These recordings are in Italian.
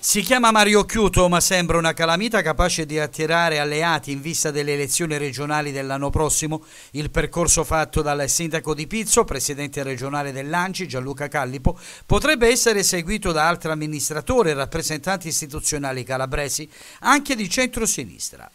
Si chiama Mario Chiuto, ma sembra una calamita capace di attirare alleati in vista delle elezioni regionali dell'anno prossimo. Il percorso fatto dal sindaco di Pizzo, presidente regionale dell'Anci, Gianluca Callipo, potrebbe essere seguito da altri amministratori e rappresentanti istituzionali calabresi, anche di centrosinistra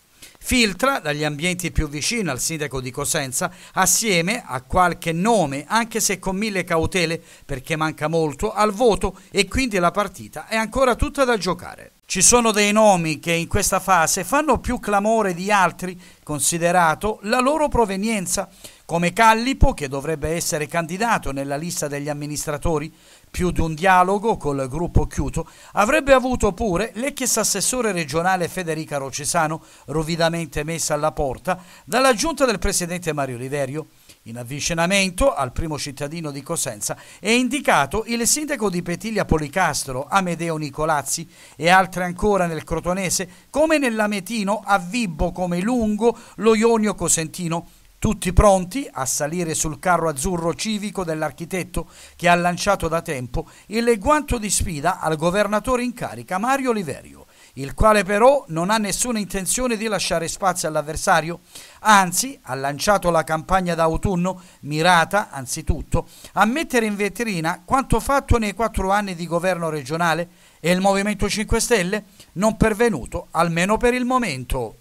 filtra dagli ambienti più vicini al sindaco di Cosenza assieme a qualche nome, anche se con mille cautele, perché manca molto, al voto e quindi la partita è ancora tutta da giocare. Ci sono dei nomi che in questa fase fanno più clamore di altri, considerato la loro provenienza come Callipo, che dovrebbe essere candidato nella lista degli amministratori, più di un dialogo col gruppo Chiuto, avrebbe avuto pure l'ex assessore regionale Federica Rocesano, rovidamente messa alla porta dalla giunta del presidente Mario Riverio. In avvicinamento al primo cittadino di Cosenza è indicato il sindaco di Petiglia Policastro, Amedeo Nicolazzi, e altri ancora nel crotonese, come nell'Ametino, a Vibbo come Lungo, lo Ionio Cosentino, tutti pronti a salire sul carro azzurro civico dell'architetto che ha lanciato da tempo il guanto di sfida al governatore in carica Mario Oliverio, il quale però non ha nessuna intenzione di lasciare spazio all'avversario, anzi ha lanciato la campagna d'autunno mirata anzitutto a mettere in vetrina quanto fatto nei quattro anni di governo regionale e il Movimento 5 Stelle non pervenuto almeno per il momento.